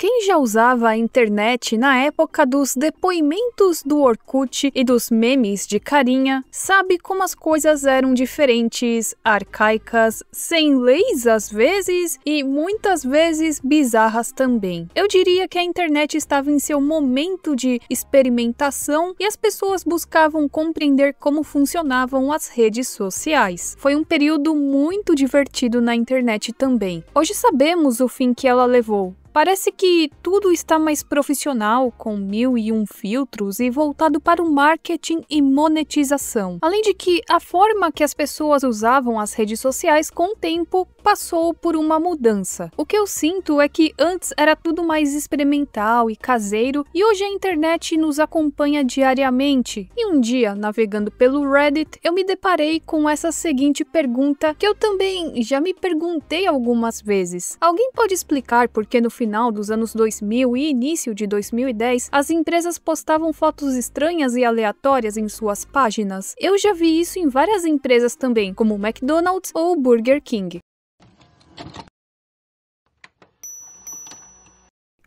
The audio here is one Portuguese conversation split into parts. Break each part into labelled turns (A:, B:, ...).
A: quem já usava a internet na época dos depoimentos do Orkut e dos memes de carinha, sabe como as coisas eram diferentes, arcaicas, sem leis às vezes e muitas vezes bizarras também. Eu diria que a internet estava em seu momento de experimentação e as pessoas buscavam compreender como funcionavam as redes sociais. Foi um período muito divertido na internet também. Hoje sabemos o fim que ela levou, Parece que tudo está mais profissional, com mil e um filtros e voltado para o marketing e monetização. Além de que a forma que as pessoas usavam as redes sociais com o tempo passou por uma mudança. O que eu sinto é que antes era tudo mais experimental e caseiro e hoje a internet nos acompanha diariamente. E um dia, navegando pelo Reddit, eu me deparei com essa seguinte pergunta que eu também já me perguntei algumas vezes. Alguém pode explicar por que no final dos anos 2000 e início de 2010, as empresas postavam fotos estranhas e aleatórias em suas páginas. Eu já vi isso em várias empresas também, como o McDonald's ou o Burger King.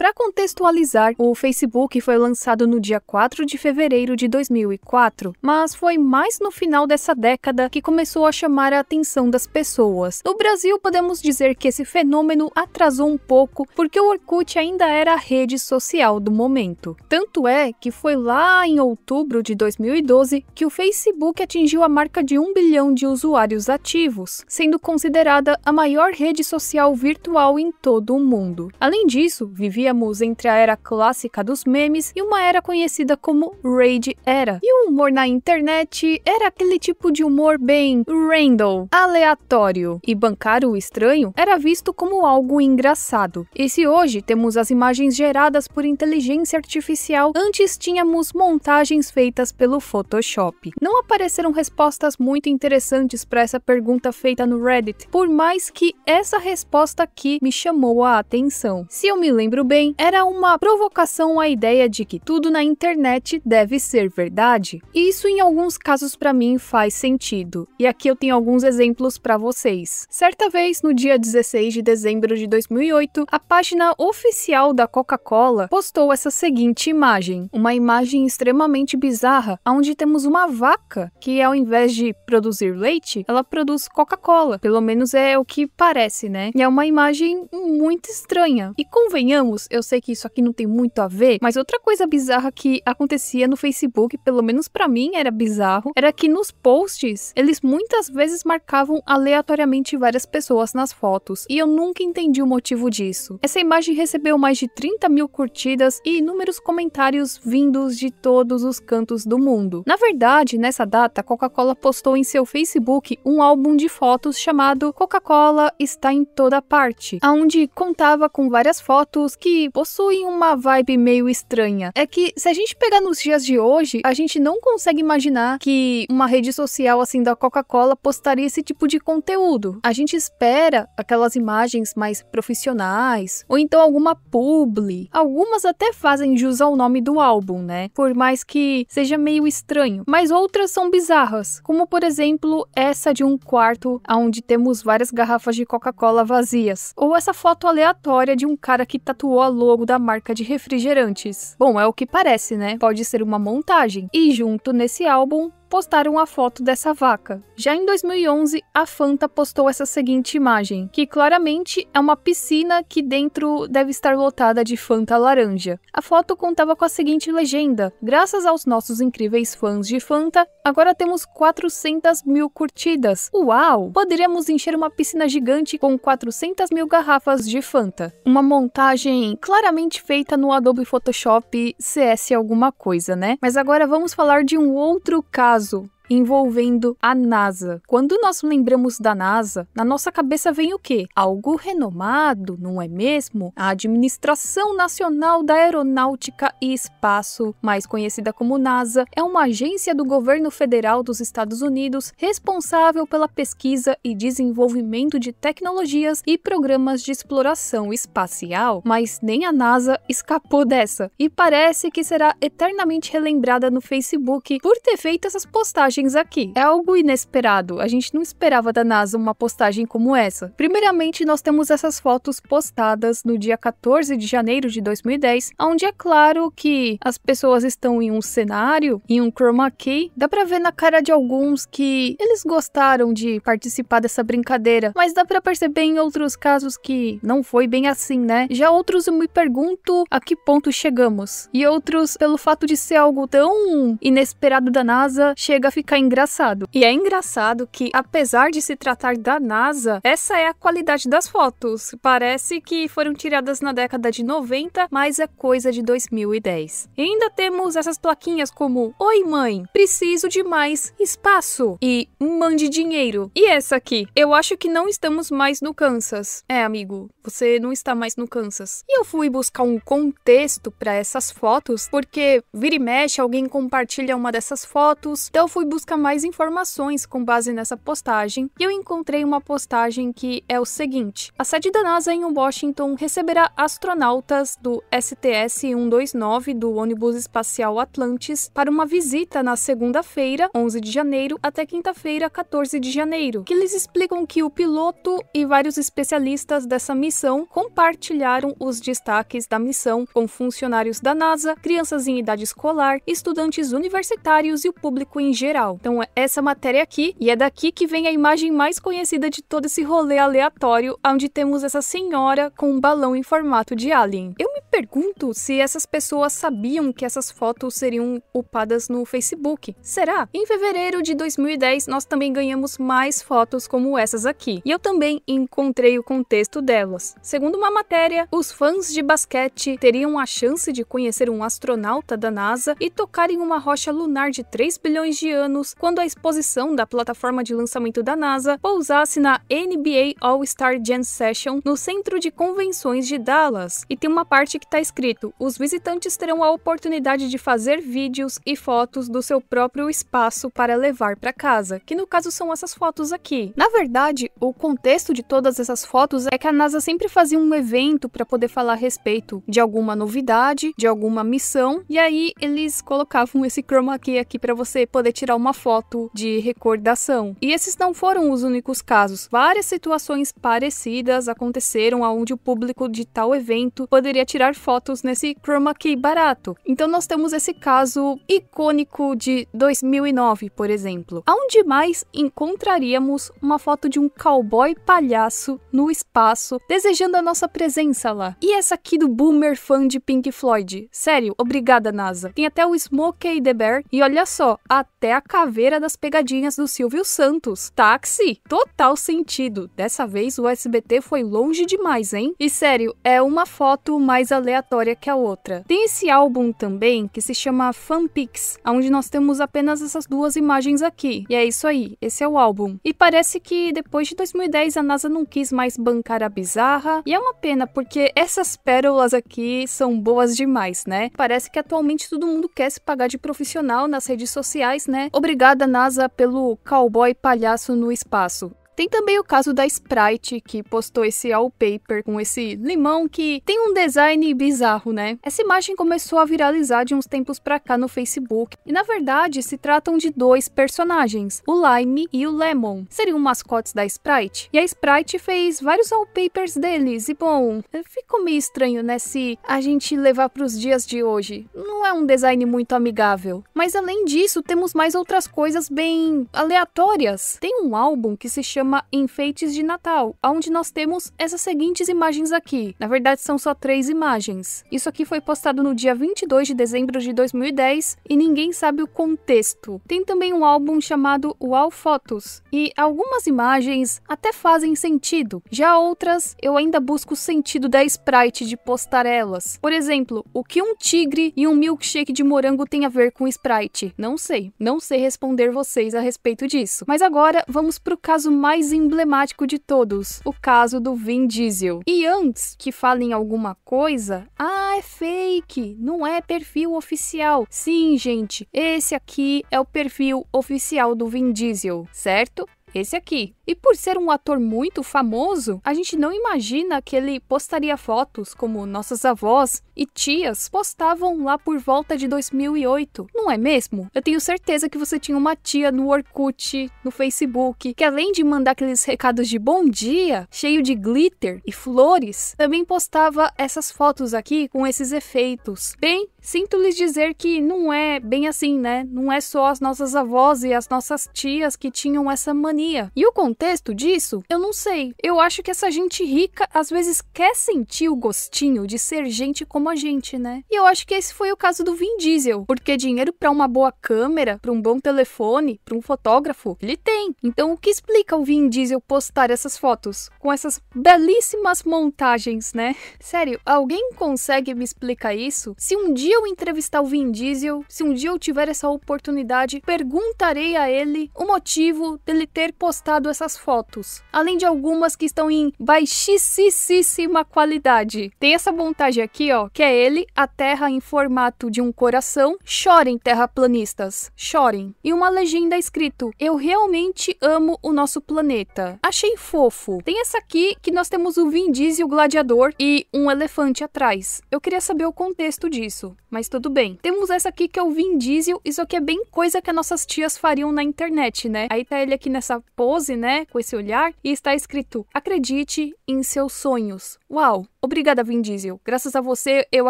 A: Para contextualizar, o Facebook foi lançado no dia 4 de fevereiro de 2004, mas foi mais no final dessa década que começou a chamar a atenção das pessoas. No Brasil, podemos dizer que esse fenômeno atrasou um pouco porque o Orkut ainda era a rede social do momento. Tanto é que foi lá em outubro de 2012 que o Facebook atingiu a marca de 1 bilhão de usuários ativos, sendo considerada a maior rede social virtual em todo o mundo. Além disso, vivia estamos entre a era clássica dos memes e uma era conhecida como Rage Era. E o humor na internet era aquele tipo de humor bem random, aleatório, e bancar o estranho era visto como algo engraçado. E se hoje temos as imagens geradas por inteligência artificial, antes tínhamos montagens feitas pelo Photoshop. Não apareceram respostas muito interessantes para essa pergunta feita no Reddit, por mais que essa resposta aqui me chamou a atenção. Se eu me lembro bem, também era uma provocação à ideia de que tudo na internet deve ser verdade. E isso em alguns casos para mim faz sentido. E aqui eu tenho alguns exemplos para vocês. Certa vez, no dia 16 de dezembro de 2008, a página oficial da Coca-Cola postou essa seguinte imagem, uma imagem extremamente bizarra, onde temos uma vaca que ao invés de produzir leite, ela produz Coca-Cola. Pelo menos é o que parece, né? E é uma imagem muito estranha. E convenhamos, eu sei que isso aqui não tem muito a ver, mas outra coisa bizarra que acontecia no Facebook, pelo menos para mim era bizarro, era que nos posts eles muitas vezes marcavam aleatoriamente várias pessoas nas fotos, e eu nunca entendi o motivo disso. Essa imagem recebeu mais de 30 mil curtidas e inúmeros comentários vindos de todos os cantos do mundo. Na verdade, nessa data, Coca-Cola postou em seu Facebook um álbum de fotos chamado Coca-Cola está em toda parte, onde contava com várias fotos que possuem uma vibe meio estranha. É que se a gente pegar nos dias de hoje, a gente não consegue imaginar que uma rede social assim da Coca-Cola postaria esse tipo de conteúdo. A gente espera aquelas imagens mais profissionais, ou então alguma publi. Algumas até fazem jus ao nome do álbum, né? Por mais que seja meio estranho. Mas outras são bizarras, como por exemplo essa de um quarto onde temos várias garrafas de Coca-Cola vazias, ou essa foto aleatória de um cara que tatuou a logo da marca de refrigerantes. Bom, é o que parece, né? Pode ser uma montagem. E junto nesse álbum postaram a foto dessa vaca. Já em 2011, a Fanta postou essa seguinte imagem, que claramente é uma piscina que dentro deve estar lotada de Fanta laranja. A foto contava com a seguinte legenda: Graças aos nossos incríveis fãs de Fanta, agora temos 400 mil curtidas. Uau! Poderíamos encher uma piscina gigante com 400 mil garrafas de Fanta. Uma montagem claramente feita no Adobe Photoshop CS alguma coisa, né? Mas agora vamos falar de um outro caso caso envolvendo a NASA. Quando nós lembramos da NASA, na nossa cabeça vem o quê? Algo renomado, não é mesmo? A Administração Nacional da Aeronáutica e Espaço, mais conhecida como NASA, é uma agência do governo federal dos Estados Unidos responsável pela pesquisa e desenvolvimento de tecnologias e programas de exploração espacial, mas nem a NASA escapou dessa e parece que será eternamente relembrada no Facebook por ter feito essas postagens postagens aqui. É algo inesperado, a gente não esperava da NASA uma postagem como essa. Primeiramente, nós temos essas fotos postadas no dia 14 de janeiro de 2010, onde é claro que as pessoas estão em um cenário, em um chroma key. Dá pra ver na cara de alguns que eles gostaram de participar dessa brincadeira, mas dá pra perceber em outros casos que não foi bem assim, né? Já outros eu me pergunto a que ponto chegamos. E outros, pelo fato de ser algo tão inesperado da NASA, chega a ficar fica engraçado. E é engraçado que, apesar de se tratar da NASA, essa é a qualidade das fotos. Parece que foram tiradas na década de 90, mas é coisa de 2010. E ainda temos essas plaquinhas como Oi mãe, preciso de mais espaço e mande dinheiro. E essa aqui, eu acho que não estamos mais no Kansas. É, amigo, você não está mais no Kansas. E eu fui buscar um contexto para essas fotos, porque vira e mexe alguém compartilha uma dessas fotos. Então eu fui busca mais informações com base nessa postagem e eu encontrei uma postagem que é o seguinte: a sede da NASA em Washington receberá astronautas do STS-129 do ônibus espacial Atlantis para uma visita na segunda-feira, 11 de janeiro, até quinta-feira, 14 de janeiro, que eles explicam que o piloto e vários especialistas dessa missão compartilharam os destaques da missão com funcionários da NASA, crianças em idade escolar, estudantes universitários e o público em geral real. Então, é essa matéria aqui, e é daqui que vem a imagem mais conhecida de todo esse rolê aleatório, onde temos essa senhora com um balão em formato de alien. Eu me pergunto se essas pessoas sabiam que essas fotos seriam upadas no Facebook. Será? Em fevereiro de 2010, nós também ganhamos mais fotos como essas aqui. E eu também encontrei o contexto delas. Segundo uma matéria, os fãs de basquete teriam a chance de conhecer um astronauta da NASA e tocarem uma rocha lunar de 3 bilhões de anos anos, quando a exposição da plataforma de lançamento da NASA pousasse na NBA All-Star Gen Session no Centro de Convenções de Dallas. E tem uma parte que está escrito: os visitantes terão a oportunidade de fazer vídeos e fotos do seu próprio espaço para levar para casa, que no caso são essas fotos aqui. Na verdade, o contexto de todas essas fotos é que a NASA sempre fazia um evento para poder falar a respeito de alguma novidade, de alguma missão, e aí eles colocavam esse chroma key aqui para você poder tirar uma uma foto de recordação. E esses não foram os únicos casos. Várias situações parecidas aconteceram onde o público de tal evento poderia tirar fotos nesse chroma key barato. Então nós temos esse caso icônico de 2009, por exemplo. Aonde mais encontraríamos uma foto de um cowboy palhaço no espaço desejando a nossa presença lá? E essa aqui do boomer fã de Pink Floyd. Sério, obrigada NASA. Tem até o Smokey the Bear e olha só, até a caveira das pegadinhas do Silvio Santos. Táxi? Total sentido. Dessa vez o SBT foi longe demais, hein? E sério, é uma foto mais aleatória que a outra. Tem esse álbum também que se chama Fanpix, onde nós temos apenas essas duas imagens aqui. E é isso aí, esse é o álbum. E parece que depois de 2010 a NASA não quis mais bancar a bizarra, e é uma pena porque essas pérolas aqui são boas demais, né? Parece que atualmente todo mundo quer se pagar de profissional nas redes sociais, né? Obrigada, NASA, pelo cowboy palhaço no espaço. Tem também o caso da Sprite, que postou esse wallpaper com esse limão que tem um design bizarro, né? Essa imagem começou a viralizar de uns tempos pra cá no Facebook, e na verdade se tratam de dois personagens, o Lime e o Lemon. Seriam mascotes da Sprite? E a Sprite fez vários wallpapers deles, e bom, ficou meio estranho, né, se a gente levar pros dias de hoje. Não é um design muito amigável. Mas além disso, temos mais outras coisas bem aleatórias. Tem um álbum que se chama chama Enfeites de Natal, onde nós temos essas seguintes imagens aqui. Na verdade, são só três imagens. Isso aqui foi postado no dia 22 de dezembro de 2010 e ninguém sabe o contexto. Tem também um álbum chamado Wow Fotos e algumas imagens até fazem sentido, já outras eu ainda busco o sentido da sprite de postar elas. Por exemplo, o que um tigre e um milkshake de morango tem a ver com sprite? Não sei, não sei responder vocês a respeito disso. Mas agora vamos para o caso mais mais emblemático de todos, o caso do Vin Diesel. E antes que falem alguma coisa, ah, é fake, não é perfil oficial. Sim, gente, esse aqui é o perfil oficial do Vin Diesel, certo? esse aqui. E por ser um ator muito famoso, a gente não imagina que ele postaria fotos como nossas avós e tias postavam lá por volta de 2008, não é mesmo? Eu tenho certeza que você tinha uma tia no Orkut, no Facebook, que além de mandar aqueles recados de bom dia, cheio de glitter e flores, também postava essas fotos aqui com esses efeitos, bem Sinto lhes dizer que não é bem assim, né? Não é só as nossas avós e as nossas tias que tinham essa mania. E o contexto disso, eu não sei. Eu acho que essa gente rica às vezes quer sentir o gostinho de ser gente como a gente, né? E eu acho que esse foi o caso do Vin Diesel, porque dinheiro para uma boa câmera, para um bom telefone, para um fotógrafo, ele tem. Então, o que explica o Vin Diesel postar essas fotos com essas belíssimas montagens, né? Sério, alguém consegue me explicar isso? Se um dia dia eu entrevistar o Vin Diesel, se um dia eu tiver essa oportunidade, perguntarei a ele o motivo dele ter postado essas fotos. Além de algumas que estão em baixíssima qualidade. Tem essa montagem aqui, ó, que é ele, a terra em formato de um coração. Chorem, terraplanistas, chorem. E uma legenda escrito: Eu realmente amo o nosso planeta. Achei fofo. Tem essa aqui que nós temos o Vin Diesel gladiador e um elefante atrás. Eu queria saber o contexto disso mas tudo bem. Temos essa aqui que é o Vin Diesel, isso aqui é bem coisa que as nossas tias fariam na internet, né? Aí tá ele aqui nessa pose, né, com esse olhar, e está escrito: "Acredite em seus sonhos". Uau, Obrigada, Vin Diesel. Graças a você, eu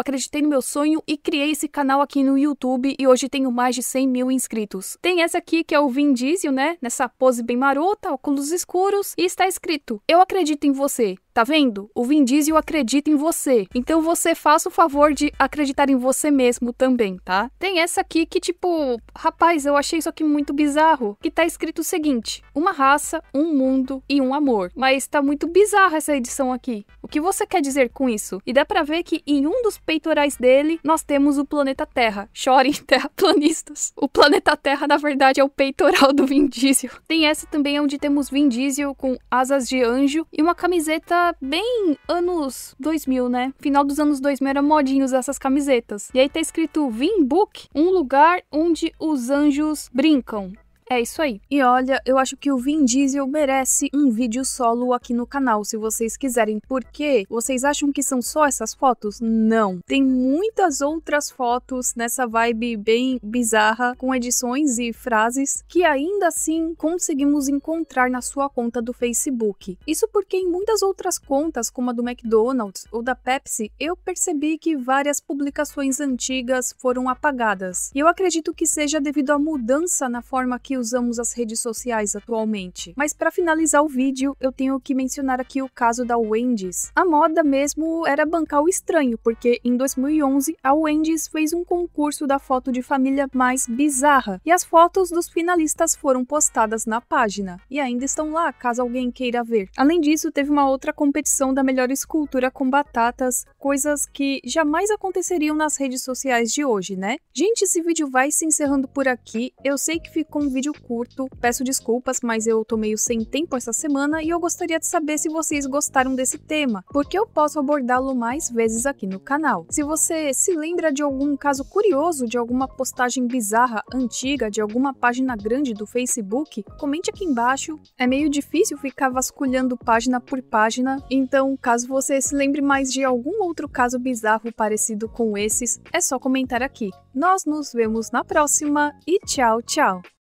A: acreditei no meu sonho e criei esse canal aqui no YouTube e hoje tenho mais de 100 mil inscritos. Tem essa aqui que é o Vin Diesel, né? Nessa pose bem marota, óculos escuros, e está escrito: Eu acredito em você. Tá vendo? O Vin Diesel acredita em você. Então você faça o favor de acreditar em você mesmo também, tá? Tem essa aqui que, tipo, rapaz, eu achei isso aqui muito bizarro. Que tá escrito o seguinte: uma raça, um mundo e um amor. Mas tá muito bizarra essa edição aqui. O que você quer dizer? com isso. E dá para ver que em um dos peitorais dele nós temos o planeta Terra. Chorem, terraplanistas. O planeta Terra, na verdade, é o peitoral do Vin Diesel. Tem essa também onde temos Vin Diesel com asas de anjo e uma camiseta bem anos 2000, né? Final dos anos 2000 era modinhos essas camisetas. E aí tá escrito Vin Book, um lugar onde os anjos brincam. É isso aí. E olha, eu acho que o Vin Diesel merece um vídeo solo aqui no canal, se vocês quiserem. Porque vocês acham que são só essas fotos? Não. Tem muitas outras fotos nessa vibe bem bizarra, com edições e frases, que ainda assim conseguimos encontrar na sua conta do Facebook. Isso porque em muitas outras contas, como a do McDonald's ou da Pepsi, eu percebi que várias publicações antigas foram apagadas. E eu acredito que seja devido à mudança na forma que que usamos as redes sociais atualmente. Mas para finalizar o vídeo, eu tenho que mencionar aqui o caso da Wendy's. A moda mesmo era bancar o estranho, porque em 2011 a Wendy's fez um concurso da foto de família mais bizarra e as fotos dos finalistas foram postadas na página e ainda estão lá caso alguém queira ver. Além disso, teve uma outra competição da melhor escultura com batatas, coisas que jamais aconteceriam nas redes sociais de hoje, né? Gente, esse vídeo vai se encerrando por aqui. Eu sei que ficou um vídeo vídeo curto. Peço desculpas, mas eu tô meio sem tempo essa semana e eu gostaria de saber se vocês gostaram desse tema, porque eu posso abordá-lo mais vezes aqui no canal. Se você se lembra de algum caso curioso, de alguma postagem bizarra, antiga, de alguma página grande do Facebook, comente aqui embaixo. É meio difícil ficar vasculhando página por página, então caso você se lembre mais de algum outro caso bizarro parecido com esses, é só comentar aqui. Nós nos vemos na próxima e tchau, tchau!